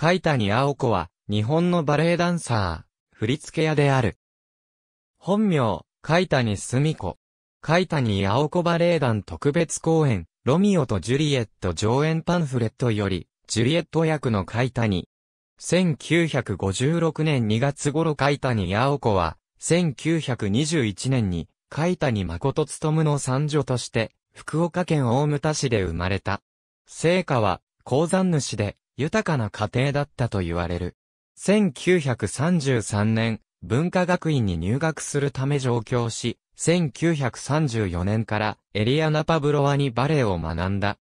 海谷青子は、日本のバレエダンサー、振付屋である。本名、海谷澄子。海谷青子バレエ団特別公演、ロミオとジュリエット上演パンフレットより、ジュリエット役の海谷。1956年2月頃海谷青子は、1921年に、海谷誠務の三女として、福岡県大牟田市で生まれた。聖火は、鉱山主で、豊かな家庭だったと言われる。1933年、文化学院に入学するため上京し、1934年からエリアナ・パブロワにバレエを学んだ。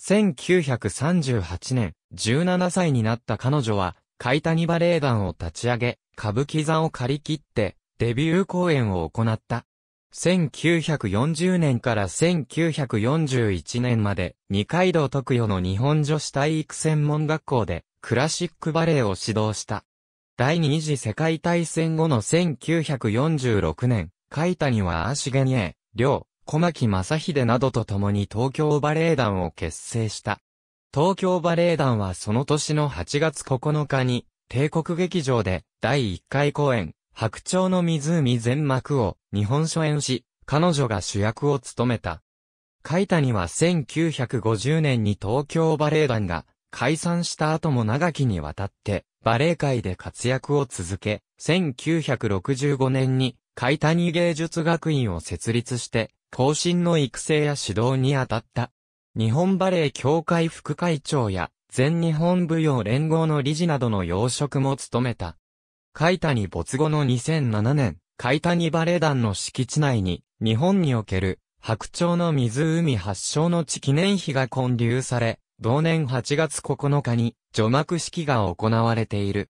1938年、17歳になった彼女は、海谷バレエ団を立ち上げ、歌舞伎座を借り切って、デビュー公演を行った。1940年から1941年まで、二階堂特与の日本女子体育専門学校で、クラシックバレエを指導した。第二次世界大戦後の1946年、海谷は足毛に両、小牧正秀などと共に東京バレエ団を結成した。東京バレエ団はその年の8月9日に、帝国劇場で第1回公演、白鳥の湖全幕を日本初演し、彼女が主役を務めた。海谷は1950年に東京バレエ団が解散した後も長きにわたってバレエ界で活躍を続け、1965年に海谷芸術学院を設立して後進の育成や指導に当たった。日本バレエ協会副会長や全日本舞踊連合の理事などの要職も務めた。海谷没後の2007年、海谷バレエ団の敷地内に、日本における、白鳥の湖発祥の地記念碑が建立され、同年8月9日に、除幕式が行われている。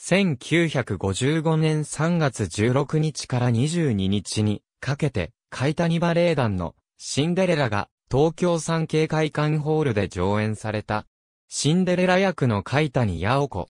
1955年3月16日から22日にかけて、海谷バレエ団のシンデレラが東京産経会館ホールで上演された。シンデレラ役の海谷八尾子、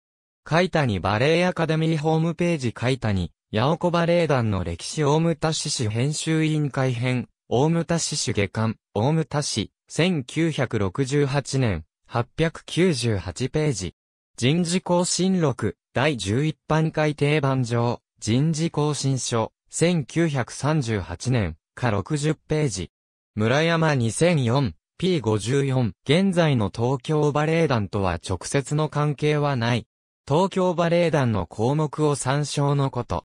海谷バレーアカデミーホームページ海谷、八尾子バレエ団の歴史大牟田市市編集委員会編、大牟田市主下官、大牟田市、1968年、898ページ。人事更新録、第11般改定版上、人事更新書、1938年、下60ページ。村山 2004P54、現在の東京バレエ団とは直接の関係はない。東京バレエ団の項目を参照のこと。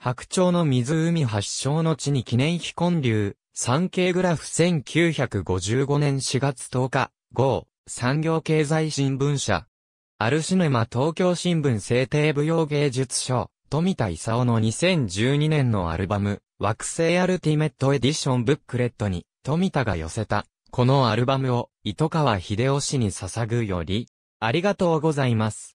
白鳥の湖発祥の地に記念碑建立、産経グラフ1955年4月10日、号、産業経済新聞社。アルシネマ東京新聞制定舞踊芸術賞、富田勲の2012年のアルバム、惑星アルティメットエディションブックレットに、富田が寄せた、このアルバムを、糸川秀夫氏に捧ぐより、ありがとうございます。